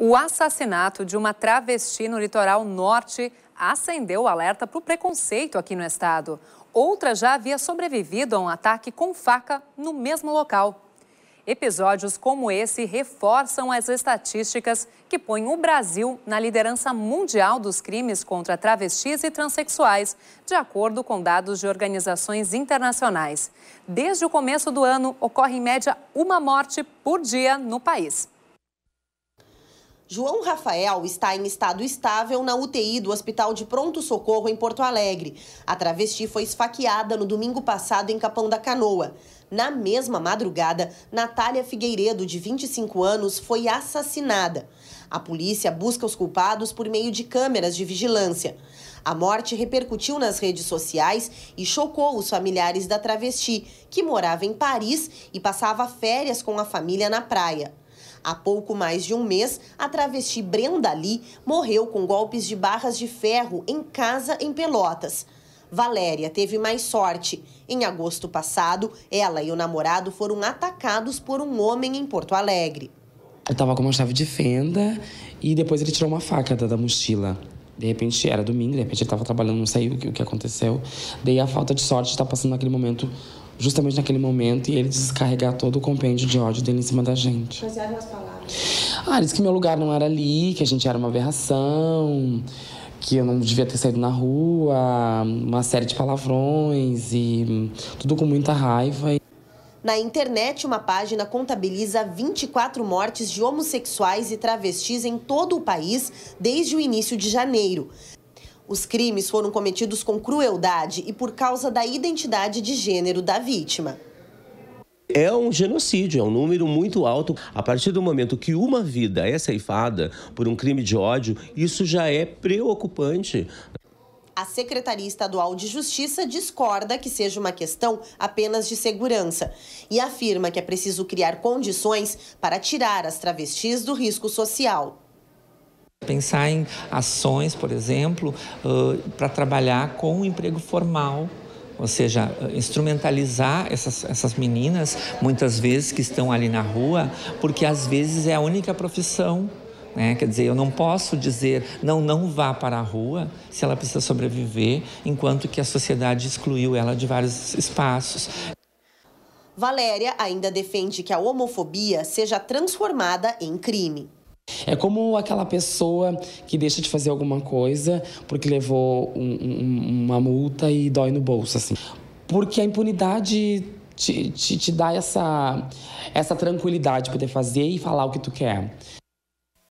O assassinato de uma travesti no litoral norte acendeu o alerta para o preconceito aqui no estado. Outra já havia sobrevivido a um ataque com faca no mesmo local. Episódios como esse reforçam as estatísticas que põem o Brasil na liderança mundial dos crimes contra travestis e transexuais, de acordo com dados de organizações internacionais. Desde o começo do ano, ocorre em média uma morte por dia no país. João Rafael está em estado estável na UTI do Hospital de Pronto Socorro em Porto Alegre. A travesti foi esfaqueada no domingo passado em Capão da Canoa. Na mesma madrugada, Natália Figueiredo, de 25 anos, foi assassinada. A polícia busca os culpados por meio de câmeras de vigilância. A morte repercutiu nas redes sociais e chocou os familiares da travesti, que morava em Paris e passava férias com a família na praia. Há pouco mais de um mês, a travesti Brenda Lee morreu com golpes de barras de ferro em casa em Pelotas. Valéria teve mais sorte. Em agosto passado, ela e o namorado foram atacados por um homem em Porto Alegre. Eu tava com uma chave de fenda e depois ele tirou uma faca da, da mochila. De repente, era domingo, de repente ele tava trabalhando, não sei o que, o que aconteceu. Daí a falta de sorte está passando naquele momento justamente naquele momento e ele descarregar todo o compêndio de ódio dele em cima da gente. Quais eram as palavras? Ah, disse que meu lugar não era ali, que a gente era uma aberração, que eu não devia ter saído na rua, uma série de palavrões e tudo com muita raiva. Na internet, uma página contabiliza 24 mortes de homossexuais e travestis em todo o país desde o início de janeiro. Os crimes foram cometidos com crueldade e por causa da identidade de gênero da vítima. É um genocídio, é um número muito alto. A partir do momento que uma vida é ceifada por um crime de ódio, isso já é preocupante. A Secretaria Estadual de Justiça discorda que seja uma questão apenas de segurança e afirma que é preciso criar condições para tirar as travestis do risco social. Pensar em ações, por exemplo, para trabalhar com o emprego formal ou seja, instrumentalizar essas, essas meninas, muitas vezes que estão ali na rua, porque às vezes é a única profissão. Né? Quer dizer, eu não posso dizer não, não vá para a rua se ela precisa sobreviver, enquanto que a sociedade excluiu ela de vários espaços. Valéria ainda defende que a homofobia seja transformada em crime. É como aquela pessoa que deixa de fazer alguma coisa porque levou um, um, uma multa e dói no bolso, assim. Porque a impunidade te, te, te dá essa, essa tranquilidade de poder fazer e falar o que tu quer.